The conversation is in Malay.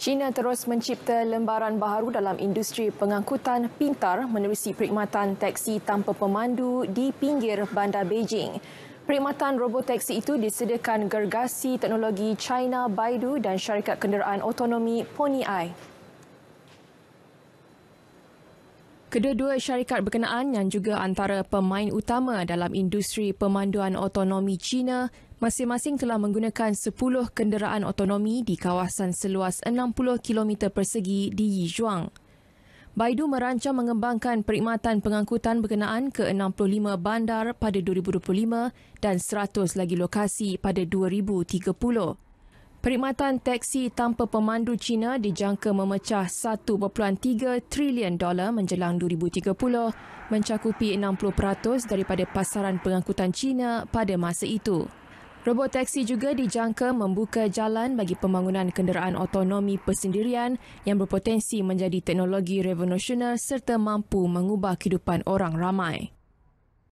China terus mencipta lembaran baru dalam industri pengangkutan pintar menerusi perkhidmatan teksi tanpa pemandu di pinggir bandar Beijing. Perkhidmatan robot teksi itu disediakan gergasi teknologi China Baidu dan syarikat kenderaan otonomi Pony Eye. Kedua-dua syarikat berkenaan yang juga antara pemain utama dalam industri pemanduan otonomi China masing-masing telah menggunakan 10 kenderaan otonomi di kawasan seluas 60 km persegi di Yizhuang. Baidu merancang mengembangkan perkhidmatan pengangkutan berkenaan ke 65 bandar pada 2025 dan 100 lagi lokasi pada 2030. Perkhidmatan teksi tanpa pemandu China dijangka memecah 1.3 trilion dolar menjelang 2030, mencakupi 60% daripada pasaran pengangkutan China pada masa itu. Robot teksi juga dijangka membuka jalan bagi pembangunan kenderaan otonomi persendirian yang berpotensi menjadi teknologi revolusioner serta mampu mengubah kehidupan orang ramai.